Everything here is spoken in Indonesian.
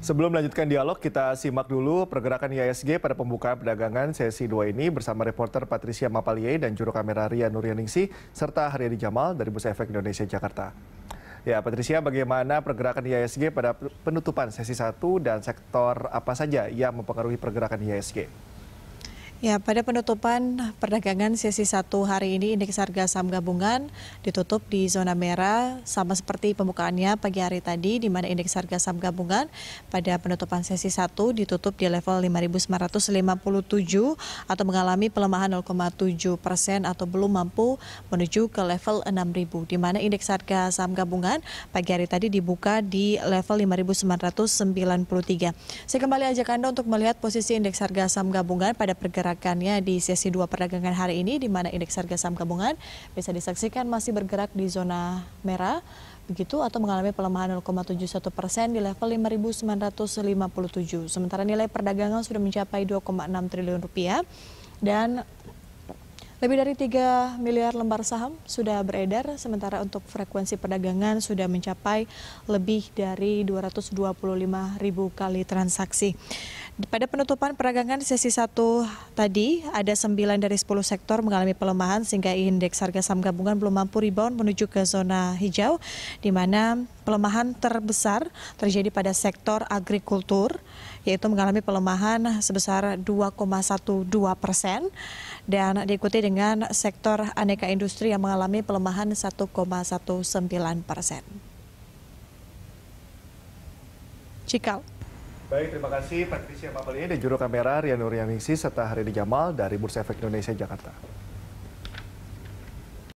Sebelum melanjutkan dialog, kita simak dulu pergerakan IISG pada pembukaan perdagangan sesi 2 ini bersama reporter Patricia Mapalie dan juru kamera Ria Nuryaningsih serta Haryadi Jamal dari Bursa Efek Indonesia Jakarta. Ya, Patricia, bagaimana pergerakan IISG pada penutupan sesi 1 dan sektor apa saja yang mempengaruhi pergerakan IISG? Ya, pada penutupan perdagangan sesi satu hari ini, indeks harga saham gabungan ditutup di zona merah, sama seperti pembukaannya pagi hari tadi, di mana indeks harga saham gabungan pada penutupan sesi satu ditutup di level 5.957 atau mengalami pelemahan 0,7 persen atau belum mampu menuju ke level 6.000, di mana indeks harga saham gabungan pagi hari tadi dibuka di level 5.993. Saya kembali ajak Anda untuk melihat posisi indeks harga saham gabungan pada pergerakan pergerakannya di sesi dua perdagangan hari ini di mana indeks harga saham gabungan bisa disaksikan masih bergerak di zona merah begitu atau mengalami pelemahan 0,71 persen di level 5.957. Sementara nilai perdagangan sudah mencapai 2,6 triliun rupiah dan lebih dari 3 miliar lembar saham sudah beredar, sementara untuk frekuensi perdagangan sudah mencapai lebih dari 225 ribu kali transaksi. Pada penutupan peragangan sesi 1 tadi, ada 9 dari 10 sektor mengalami pelemahan sehingga indeks harga saham gabungan belum mampu rebound menuju ke zona hijau, di mana pelemahan terbesar terjadi pada sektor agrikultur, yaitu mengalami pelemahan sebesar 2,12 persen, dan diikuti dengan sektor aneka industri yang mengalami pelemahan 1,19 persen. Cikal. Baik, terima kasih Patricia Mapalini dan juru kamera Rian Nuryaningsi serta Haridi Jamal dari Bursa Efek Indonesia Jakarta.